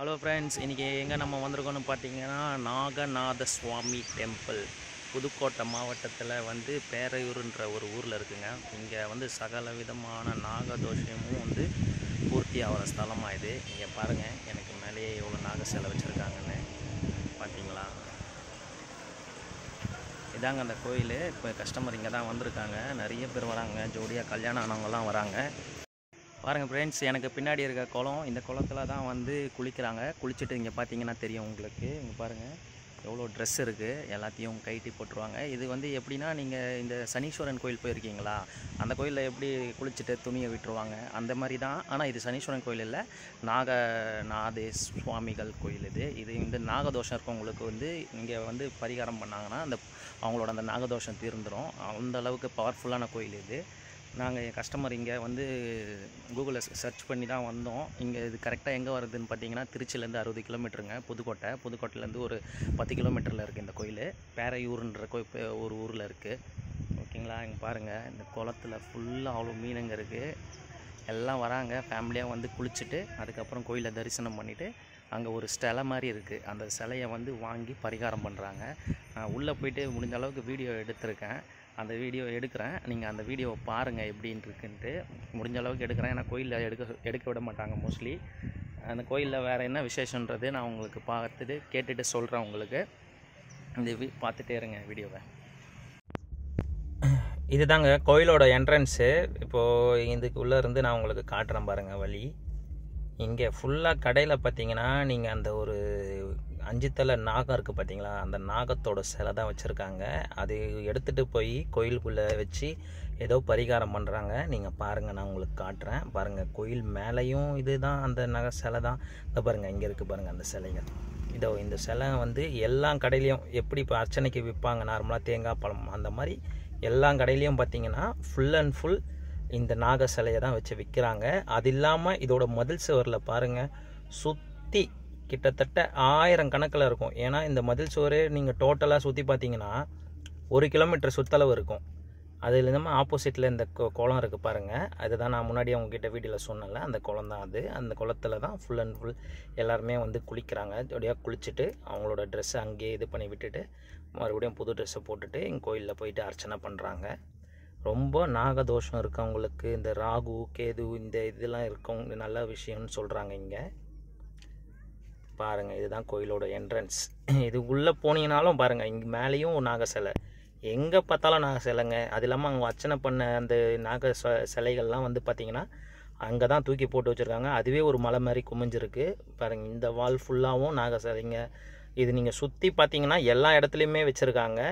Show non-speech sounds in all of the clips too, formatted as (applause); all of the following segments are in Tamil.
ஹலோ ஃப்ரெண்ட்ஸ் இன்றைக்கி எங்கே நம்ம வந்திருக்கோம்னு பார்த்தீங்கன்னா நாகநாத சுவாமி டெம்பிள் புதுக்கோட்டை மாவட்டத்தில் வந்து பேரையூருன்ற ஒரு ஊரில் இருக்குங்க இங்கே வந்து சகல விதமான நாகதோஷமும் வந்து பூர்த்தி ஆகிற ஸ்தலமாக இது இங்கே பாருங்கள் எனக்கு மேலேயே எவ்வளோ நாக செலை வச்சுருக்காங்கன்னு பார்த்தீங்களா இதாங்க அந்த கோயில் இப்போ கஸ்டமர் இங்கே தான் வந்திருக்காங்க நிறைய பேர் வராங்க ஜோடியாக கல்யாணம் ஆனவங்கலாம் வராங்க பாருங்கள் ஃப்ரெண்ட்ஸ் எனக்கு பின்னாடி இருக்க குளம் இந்த குளத்தில் தான் வந்து குளிக்கிறாங்க குளிச்சுட்டு இங்கே பார்த்தீங்கன்னா தெரியும் உங்களுக்கு இங்கே பாருங்கள் எவ்வளோ ட்ரெஸ் இருக்குது எல்லாத்தையும் கைட்டி போட்டுருவாங்க இது வந்து எப்படின்னா நீங்கள் இந்த சனீஸ்வரன் கோயில் போயிருக்கீங்களா அந்த கோயிலில் எப்படி குளிச்சுட்டு துணியை விட்டுருவாங்க அந்த மாதிரி தான் ஆனால் இது சனீஸ்வரன் கோயில் இல்லை நாக நாதே சுவாமிகள் கோயில் இது இது இந்த நாகதோஷம் இருக்கவங்களுக்கு வந்து இங்கே வந்து பரிகாரம் பண்ணாங்கன்னா அந்த அவங்களோட அந்த நாகதோஷம் தீர்ந்துடும் அந்த அளவுக்கு பவர்ஃபுல்லான கோயில் இது நாங்கள் என் கஸ்டமர் இங்கே வந்து கூகுளில் சர்ச் பண்ணி தான் வந்தோம் இங்கே இது கரெக்டாக எங்கே வருதுன்னு பார்த்தீங்கன்னா திருச்சியிலேருந்து அறுபது கிலோமீட்டருங்க புதுக்கோட்டை புதுக்கோட்டையிலேருந்து ஒரு பத்து கிலோமீட்டரில் இருக்குது இந்த கோயில் பேரையூருன்ற கோ ஒரு ஊரில் இருக்குது ஓகேங்களா இங்கே பாருங்கள் இந்த குளத்தில் ஃபுல்லாக அவ்வளோ மீனுங்க இருக்குது எல்லாம் வராங்க ஃபேமிலியாக வந்து குளிச்சுட்டு அதுக்கப்புறம் கோயிலை தரிசனம் பண்ணிவிட்டு அங்கே ஒரு சிலை மாதிரி இருக்குது அந்த சிலையை வந்து வாங்கி பரிகாரம் பண்ணுறாங்க நான் உள்ளே போயிட்டு முடிஞ்ச அளவுக்கு வீடியோ எடுத்திருக்கேன் அந்த வீடியோ எடுக்கிறேன் நீங்கள் அந்த வீடியோவை பாருங்கள் எப்படின்ட்டு இருக்குன்ட்டு முடிஞ்ச அளவுக்கு எடுக்கிறேன் ஏன்னா கோயிலில் எடுக்க எடுக்க விட மாட்டாங்க மோஸ்ட்லி அந்த கோயிலில் வேறு என்ன விசேஷன்றது நான் உங்களுக்கு பார்த்துட்டு கேட்டுட்டு சொல்கிறேன் உங்களுக்கு இந்த வி பார்த்துட்டே இருங்க வீடியோவை இது தாங்க கோயிலோட என்ட்ரன்ஸு இப்போது இதுக்கு உள்ளே இருந்து நான் உங்களுக்கு காட்டுறேன் பாருங்கள் வழி இங்கே ஃபுல்லாக கடையில் பார்த்தீங்கன்னா நீங்கள் அந்த ஒரு அஞ்சு தலை நாகம் இருக்குது பார்த்தீங்களா அந்த நாகத்தோட சிலை தான் வச்சுருக்காங்க அது எடுத்துகிட்டு போய் கோயிலுக்குள்ளே வச்சு ஏதோ பரிகாரம் பண்ணுறாங்க நீங்கள் பாருங்கள் நான் உங்களுக்கு காட்டுறேன் பாருங்கள் கோயில் மேலேயும் இது தான் அந்த நகை சிலை தான் இதை பாருங்கள் இங்கே இருக்குது பாருங்கள் அந்த சிலைகள் இதோ இந்த சிலை வந்து எல்லா கடையிலையும் எப்படி இப்போ அர்ச்சனைக்கு விற்பாங்க நார்மலாக தேங்காய் பழம் அந்த மாதிரி எல்லா கடையிலையும் பார்த்தீங்கன்னா ஃபுல் அண்ட் ஃபுல் இந்த நாக சிலையை தான் வச்சு விற்கிறாங்க அது இல்லாமல் இதோட மதில் சுவரில் பாருங்கள் சுற்றி கிட்டத்தட்ட ஆயிரம் கணக்கில் இருக்கும் ஏன்னா இந்த மதில் சுவரே நீங்கள் டோட்டலாக சுற்றி பார்த்தீங்கன்னா ஒரு கிலோமீட்டர் சுற்றளவு இருக்கும் அது இல்லாமல் ஆப்போசிட்டில் இந்த குளம் இருக்குது பாருங்கள் அதுதான் நான் முன்னாடி அவங்கக்கிட்ட வீடியோவில் சொன்னல அந்த குளம் தான் அது அந்த குளத்தில் தான் ஃபுல் அண்ட் ஃபுல் எல்லாருமே வந்து குளிக்கிறாங்க ஜோடியாக குளிச்சுட்டு அவங்களோட ட்ரெஸ்ஸை அங்கேயே இது பண்ணி விட்டுட்டு மறுபடியும் புது ட்ரெஸ்ஸை போட்டுட்டு எங்கள் கோயிலில் போயிட்டு அர்ச்சனை பண்ணுறாங்க ரொம்ப நாகதோஷம் இருக்கவங்களுக்கு இந்த ராகு கேது இந்த இதெல்லாம் இருக்கவங்க நல்ல விஷயம்னு சொல்கிறாங்க இங்கே பாருங்கள் இதுதான் கோயிலோட என்ட்ரன்ஸ் (clears throat) இது உள்ளே போனீங்கனாலும் பாருங்கள் இங்கே மேலேயும் நாக சிலை எங்கே பார்த்தாலும் நாக சிலைங்க அது இல்லாமல் அவங்க அர்ச்சனை பண்ண அந்த நாக சிலைகள்லாம் வந்து பார்த்திங்கன்னா அங்கே தான் தூக்கி போட்டு வச்சுருக்காங்க அதுவே ஒரு மலை மாதிரி குமிஞ்சிருக்கு பாருங்கள் இந்த வால் ஃபுல்லாகவும் நாக சிலைங்க இது நீங்கள் சுற்றி பார்த்தீங்கன்னா எல்லா இடத்துலையுமே வச்சுருக்காங்க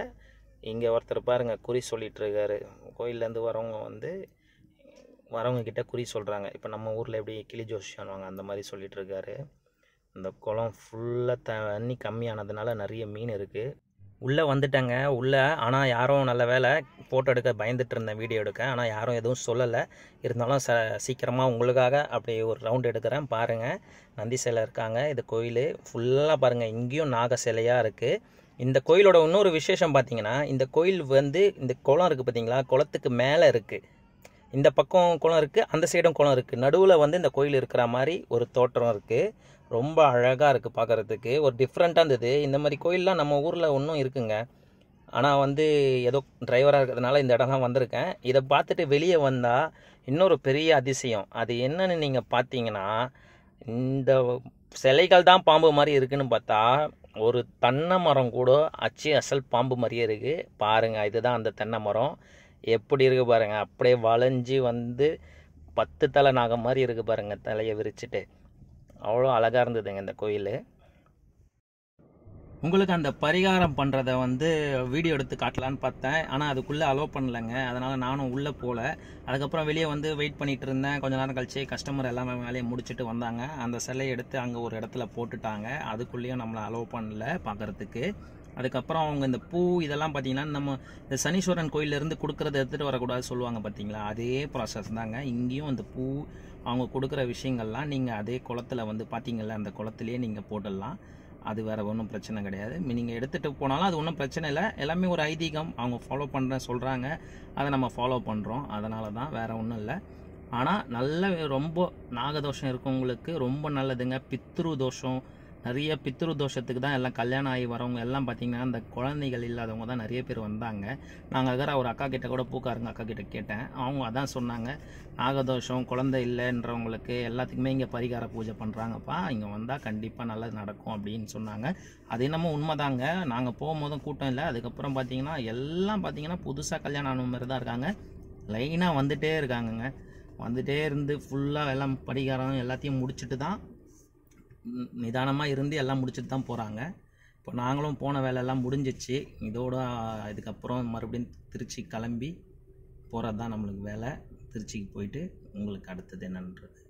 இங்கே ஒருத்தர் பாருங்கள் குறி சொல்லிகிட்ருக்காரு கோயிலேருந்து வரவங்க வந்து வரவங்க கிட்ட குறி சொல்கிறாங்க இப்போ நம்ம ஊரில் எப்படி கிளி ஜோஷி அந்த மாதிரி சொல்லிகிட்ருக்காரு இந்த குளம் ஃபுல்லாக தண்ணி கம்மியானதுனால நிறைய மீன் இருக்குது உள்ளே வந்துட்டேங்க உள்ளே ஆனால் யாரும் நல்ல வேலை ஃபோட்டோ எடுக்க பயந்துட்டு இருந்தேன் வீடியோ எடுக்க ஆனால் யாரும் எதுவும் சொல்லலை இருந்தாலும் ச சீக்கிரமாக உங்களுக்காக அப்படி ஒரு ரவுண்ட் எடுக்கிறேன் பாருங்கள் நந்தி சிலை இருக்காங்க இது கோயில் ஃபுல்லாக பாருங்கள் இங்கேயும் நாக சிலையாக இருக்குது இந்த கோயிலோட இன்னொரு விசேஷம் பார்த்தீங்கன்னா இந்த கோயில் வந்து இந்த குளம் இருக்குது பார்த்தீங்களா குளத்துக்கு மேலே இருக்குது இந்த பக்கம் குளம் இருக்குது அந்த சைடும் குளம் இருக்குது நடுவில் வந்து இந்த கோயில் இருக்கிற மாதிரி ஒரு தோற்றம் இருக்குது ரொம்ப அழகாக இருக்குது பார்க்குறதுக்கு ஒரு டிஃப்ரெண்ட்டாக இருந்தது இந்த மாதிரி கோயிலெலாம் நம்ம ஊரில் ஒன்றும் இருக்குங்க ஆனால் வந்து ஏதோ டிரைவராக இருக்கிறதுனால இந்த இடம்லாம் வந்திருக்கேன் இதை பார்த்துட்டு வெளியே வந்தால் இன்னொரு பெரிய அதிசயம் அது என்னன்னு நீங்கள் பார்த்தீங்கன்னா இந்த சிலைகள் தான் பாம்பு மாதிரி இருக்குதுன்னு பார்த்தா ஒரு தென்னை மரம் கூட அச்சு அசல் பாம்பு மாதிரியே இருக்குது பாருங்கள் இதுதான் அந்த தென்னை மரம் எப்படி இருக்குது பாருங்கள் அப்படியே வளைஞ்சி வந்து பத்து தலை நாகம் மாதிரி இருக்குது பாருங்கள் தலையை விரிச்சிட்டு அவ்வளோ அழகாக இருந்ததுங்க இந்த கோயில் உங்களுக்கு அந்த பரிகாரம் பண்ணுறத வந்து வீடியோ எடுத்து காட்டலான்னு பார்த்தேன் ஆனால் அதுக்குள்ளே அலோவ் பண்ணலைங்க அதனால் நானும் உள்ளே போகல அதுக்கப்புறம் வெளியே வந்து வெயிட் பண்ணிகிட்டு இருந்தேன் கொஞ்ச நேரம் கழிச்சு கஸ்டமர் எல்லாமே வேலையை முடிச்சுட்டு வந்தாங்க அந்த சிலையை எடுத்து அங்கே ஒரு இடத்துல போட்டுட்டாங்க அதுக்குள்ளேயும் நம்மளை அலோவ் பண்ணல பார்க்குறதுக்கு அதுக்கப்புறம் அவங்க இந்த பூ இதெல்லாம் பார்த்தீங்கன்னா நம்ம இந்த சனீஸ்வரன் கோயிலேருந்து கொடுக்குறத எடுத்துகிட்டு வரக்கூடாது சொல்லுவாங்க பார்த்தீங்களா அதே ப்ராசஸ் தாங்க இங்கேயும் அந்த பூ அவங்க கொடுக்குற விஷயங்கள்லாம் நீங்கள் அதே குளத்தில் வந்து பார்த்தீங்களா அந்த குளத்துலேயே நீங்கள் போட்டுடலாம் அது வேறு ஒன்றும் பிரச்சனை கிடையாது நீங்கள் எடுத்துகிட்டு போனாலும் அது ஒன்றும் பிரச்சனை இல்லை எல்லாமே ஒரு ஐதீகம் அவங்க ஃபாலோ பண்ணுற சொல்கிறாங்க அதை நம்ம ஃபாலோ பண்ணுறோம் அதனால தான் வேறு ஒன்றும் இல்லை ஆனால் நல்ல ரொம்ப நாகதோஷம் இருக்கவங்களுக்கு ரொம்ப நல்லதுங்க பித்ரு தோஷம் நிறைய பித்ரு தோஷத்துக்கு தான் எல்லாம் கல்யாணம் ஆகி வரவங்க எல்லாம் பார்த்தீங்கன்னா அந்த குழந்தைகள் இல்லாதவங்க தான் நிறைய பேர் வந்தாங்க நாங்கள் அகர ஒரு அக்கா கிட்ட கூட பூக்காருங்க அக்கா கிட்ட கேட்டேன் அவங்க அதான் சொன்னாங்க நாகதோஷம் குழந்தை இல்லைன்றவங்களுக்கு எல்லாத்துக்குமே இங்கே பரிகார பூஜை பண்ணுறாங்கப்பா இங்கே வந்தால் கண்டிப்பாக நல்லது நடக்கும் அப்படின்னு சொன்னாங்க அது என்னமோ உண்மைதாங்க நாங்கள் போகும்போதும் கூட்டம் இல்லை அதுக்கப்புறம் பார்த்தீங்கன்னா எல்லாம் பார்த்தீங்கன்னா புதுசாக கல்யாணம் ஆன மாதிரி தான் இருக்காங்க லைனாக வந்துகிட்டே இருக்காங்கங்க வந்துகிட்டே இருந்து ஃபுல்லாக எல்லாம் படிகாரம் எல்லாத்தையும் முடிச்சுட்டு தான் நிதானமாக இருந்து எல்லாம் முடிச்சுட்டு தான் போகிறாங்க இப்போ நாங்களும் போன வேலையெல்லாம் முடிஞ்சிச்சு இதோட இதுக்கப்புறம் மறுபடியும் திருச்சி கிளம்பி போகிறது தான் நம்மளுக்கு வேலை திருச்சிக்கு போயிட்டு உங்களுக்கு அடுத்தது என்னன்றது